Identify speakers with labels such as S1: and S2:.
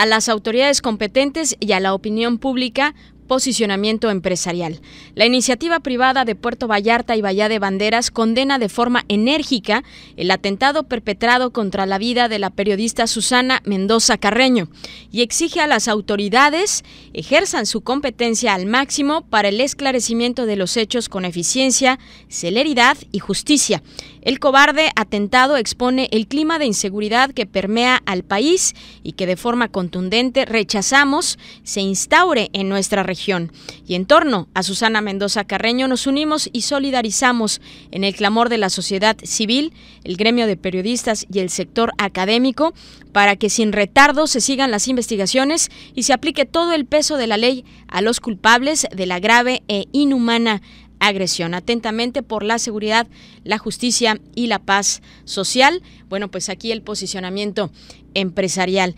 S1: a las autoridades competentes y a la opinión pública posicionamiento empresarial. La iniciativa privada de Puerto Vallarta y Bahía de Banderas condena de forma enérgica el atentado perpetrado contra la vida de la periodista Susana Mendoza Carreño y exige a las autoridades ejerzan su competencia al máximo para el esclarecimiento de los hechos con eficiencia, celeridad y justicia. El cobarde atentado expone el clima de inseguridad que permea al país y que de forma contundente rechazamos se instaure en nuestra región y en torno a Susana Mendoza Carreño nos unimos y solidarizamos en el clamor de la sociedad civil, el gremio de periodistas y el sector académico para que sin retardo se sigan las investigaciones y se aplique todo el peso de la ley a los culpables de la grave e inhumana agresión. Atentamente por la seguridad, la justicia y la paz social. Bueno, pues aquí el posicionamiento empresarial.